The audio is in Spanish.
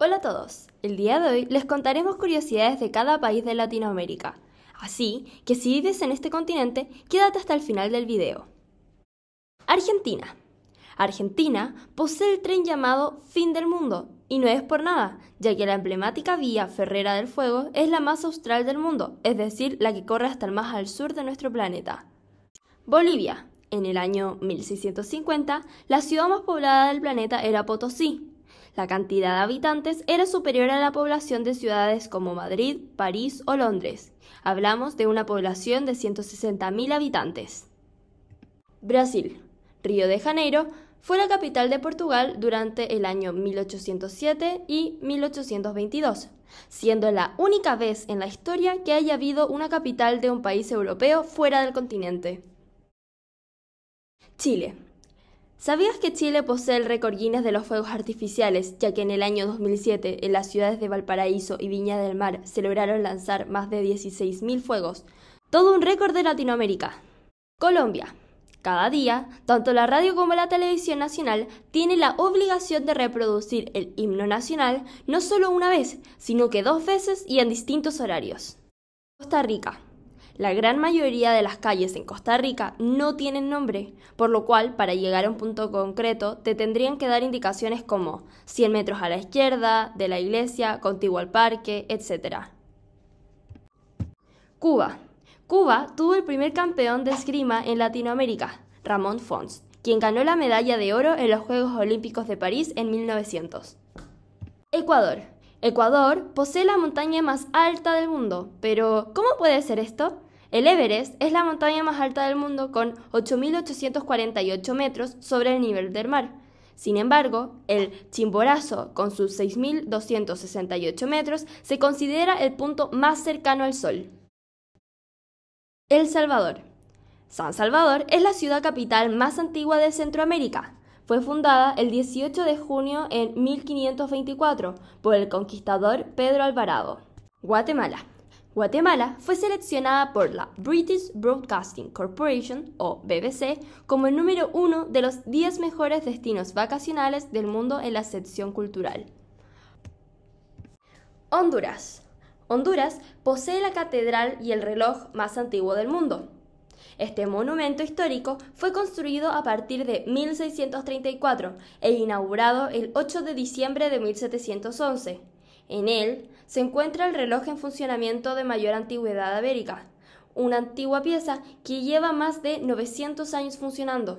Hola a todos, el día de hoy les contaremos curiosidades de cada país de Latinoamérica, así que si vives en este continente, quédate hasta el final del video. Argentina. Argentina posee el tren llamado Fin del Mundo, y no es por nada, ya que la emblemática vía Ferrera del Fuego es la más austral del mundo, es decir, la que corre hasta el más al sur de nuestro planeta. Bolivia. En el año 1650, la ciudad más poblada del planeta era Potosí, la cantidad de habitantes era superior a la población de ciudades como Madrid, París o Londres. Hablamos de una población de 160.000 habitantes. Brasil. Río de Janeiro fue la capital de Portugal durante el año 1807 y 1822, siendo la única vez en la historia que haya habido una capital de un país europeo fuera del continente. Chile. ¿Sabías que Chile posee el récord Guinness de los fuegos artificiales, ya que en el año 2007 en las ciudades de Valparaíso y Viña del Mar se lograron lanzar más de 16.000 fuegos? Todo un récord de Latinoamérica. Colombia. Cada día, tanto la radio como la televisión nacional tienen la obligación de reproducir el himno nacional no solo una vez, sino que dos veces y en distintos horarios. Costa Rica. La gran mayoría de las calles en Costa Rica no tienen nombre, por lo cual para llegar a un punto concreto te tendrían que dar indicaciones como 100 metros a la izquierda, de la iglesia, contiguo al parque, etc. Cuba. Cuba tuvo el primer campeón de esgrima en Latinoamérica, Ramón Fons, quien ganó la medalla de oro en los Juegos Olímpicos de París en 1900. Ecuador. Ecuador posee la montaña más alta del mundo, pero ¿cómo puede ser esto? El Everest es la montaña más alta del mundo con 8.848 metros sobre el nivel del mar. Sin embargo, el Chimborazo, con sus 6.268 metros, se considera el punto más cercano al Sol. El Salvador. San Salvador es la ciudad capital más antigua de Centroamérica. Fue fundada el 18 de junio en 1524 por el conquistador Pedro Alvarado. Guatemala. Guatemala fue seleccionada por la British Broadcasting Corporation, o BBC, como el número uno de los 10 mejores destinos vacacionales del mundo en la sección cultural. Honduras. Honduras posee la catedral y el reloj más antiguo del mundo. Este monumento histórico fue construido a partir de 1634 e inaugurado el 8 de diciembre de 1711 en él se encuentra el reloj en funcionamiento de mayor antigüedad avérica, una antigua pieza que lleva más de 900 años funcionando.